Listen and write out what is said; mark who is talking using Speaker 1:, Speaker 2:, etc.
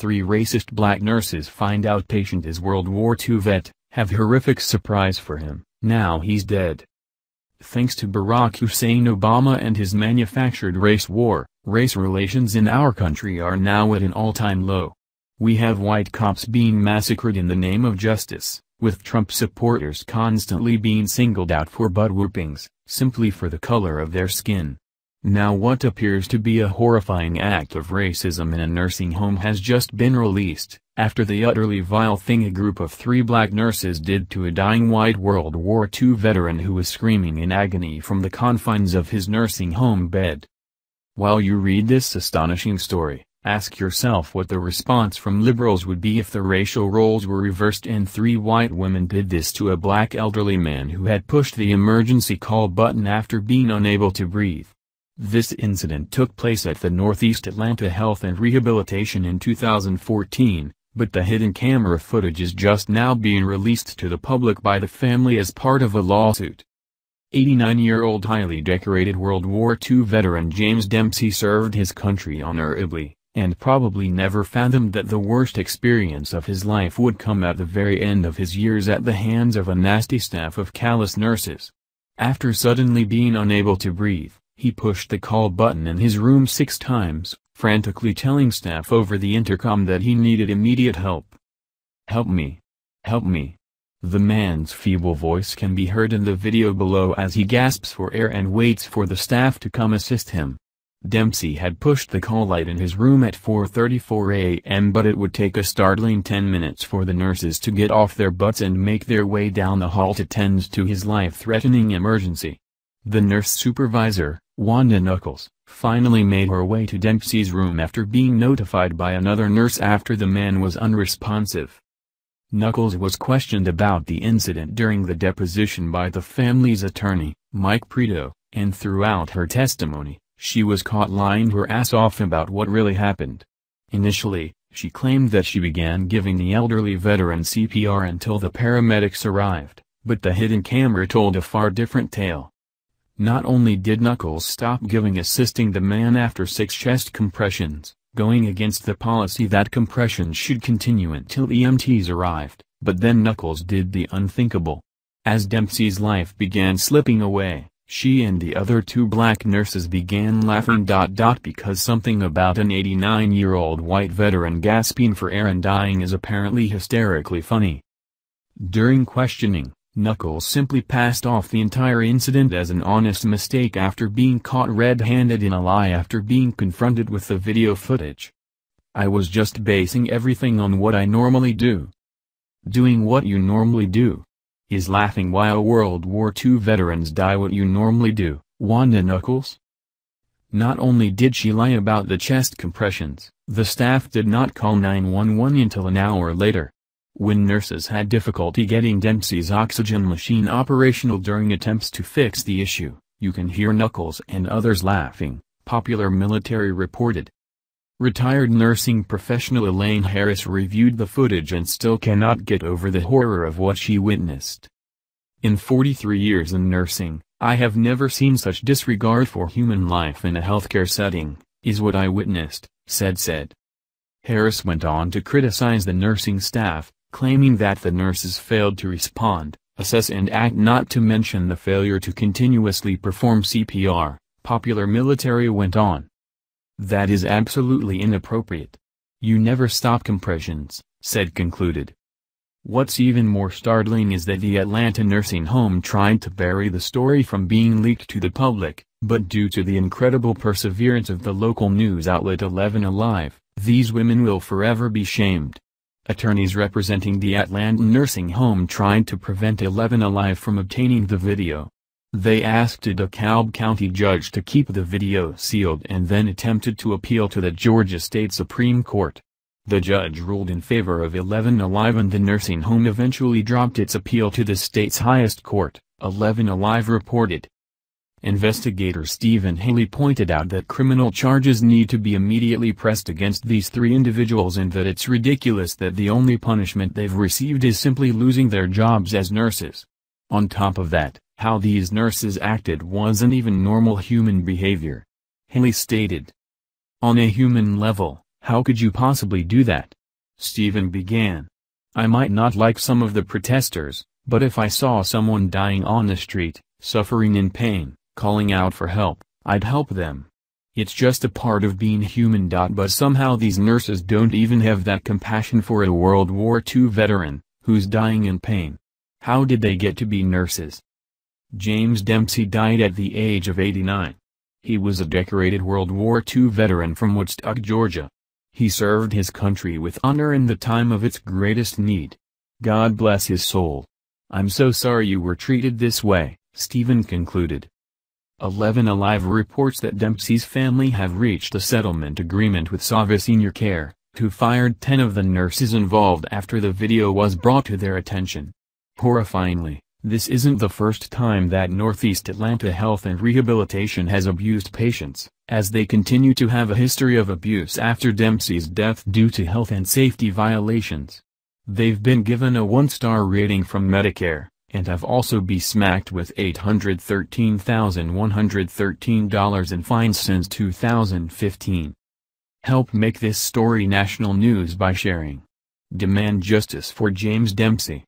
Speaker 1: three racist black nurses find out patient is World War II vet, have horrific surprise for him, now he's dead. Thanks to Barack Hussein Obama and his manufactured race war, race relations in our country are now at an all-time low. We have white cops being massacred in the name of justice, with Trump supporters constantly being singled out for butt whoopings, simply for the color of their skin. Now what appears to be a horrifying act of racism in a nursing home has just been released, after the utterly vile thing a group of three black nurses did to a dying white World War II veteran who was screaming in agony from the confines of his nursing home bed. While you read this astonishing story, ask yourself what the response from liberals would be if the racial roles were reversed and three white women did this to a black elderly man who had pushed the emergency call button after being unable to breathe. This incident took place at the Northeast Atlanta Health and Rehabilitation in 2014, but the hidden camera footage is just now being released to the public by the family as part of a lawsuit. 89-year-old highly decorated World War II veteran James Dempsey served his country honorably, and probably never fathomed that the worst experience of his life would come at the very end of his years at the hands of a nasty staff of callous nurses. After suddenly being unable to breathe, he pushed the call button in his room six times, frantically telling staff over the intercom that he needed immediate help. Help me. Help me. The man's feeble voice can be heard in the video below as he gasps for air and waits for the staff to come assist him. Dempsey had pushed the call light in his room at 4.34 a.m. but it would take a startling 10 minutes for the nurses to get off their butts and make their way down the hall to tend to his life-threatening emergency. The nurse supervisor, Wanda Knuckles, finally made her way to Dempsey's room after being notified by another nurse after the man was unresponsive. Knuckles was questioned about the incident during the deposition by the family's attorney, Mike Preto, and throughout her testimony, she was caught lying her ass off about what really happened. Initially, she claimed that she began giving the elderly veteran CPR until the paramedics arrived, but the hidden camera told a far different tale. Not only did Knuckles stop giving assisting the man after six chest compressions, going against the policy that compressions should continue until EMTs arrived, but then Knuckles did the unthinkable. As Dempsey's life began slipping away, she and the other two black nurses began laughing because something about an 89-year-old white veteran gasping for air and dying is apparently hysterically funny. During questioning, Knuckles simply passed off the entire incident as an honest mistake after being caught red-handed in a lie after being confronted with the video footage. I was just basing everything on what I normally do. Doing what you normally do. Is laughing while World War II veterans die what you normally do, Wanda Knuckles? Not only did she lie about the chest compressions, the staff did not call 911 until an hour later. When nurses had difficulty getting Dempsey's oxygen machine operational during attempts to fix the issue, you can hear Knuckles and others laughing, popular military reported. Retired nursing professional Elaine Harris reviewed the footage and still cannot get over the horror of what she witnessed. In 43 years in nursing, I have never seen such disregard for human life in a healthcare setting, is what I witnessed, said said. Harris went on to criticize the nursing staff, claiming that the nurses failed to respond, assess and act not to mention the failure to continuously perform CPR, popular military went on. That is absolutely inappropriate. You never stop compressions, said concluded. What's even more startling is that the Atlanta nursing home tried to bury the story from being leaked to the public, but due to the incredible perseverance of the local news outlet 11 Alive, these women will forever be shamed. Attorneys representing the Atlanta nursing home tried to prevent Eleven Alive from obtaining the video. They asked a DeKalb County judge to keep the video sealed and then attempted to appeal to the Georgia State Supreme Court. The judge ruled in favor of Eleven Alive and the nursing home eventually dropped its appeal to the state's highest court, Eleven Alive reported. Investigator Stephen Haley pointed out that criminal charges need to be immediately pressed against these three individuals and that it's ridiculous that the only punishment they've received is simply losing their jobs as nurses. On top of that, how these nurses acted wasn't even normal human behavior. Haley stated. On a human level, how could you possibly do that? Stephen began. I might not like some of the protesters, but if I saw someone dying on the street, suffering in pain, calling out for help, I'd help them. It's just a part of being human. But somehow these nurses don't even have that compassion for a World War II veteran, who's dying in pain. How did they get to be nurses? James Dempsey died at the age of 89. He was a decorated World War II veteran from Woodstock, Georgia. He served his country with honor in the time of its greatest need. God bless his soul. I'm so sorry you were treated this way, Stephen concluded. 11 Alive reports that Dempsey's family have reached a settlement agreement with Sava Senior Care, who fired 10 of the nurses involved after the video was brought to their attention. Horrifyingly, this isn't the first time that Northeast Atlanta Health and Rehabilitation has abused patients, as they continue to have a history of abuse after Dempsey's death due to health and safety violations. They've been given a one-star rating from Medicare, and have also be smacked with $813,113 in fines since 2015. Help make this story national news by sharing. Demand justice for James Dempsey.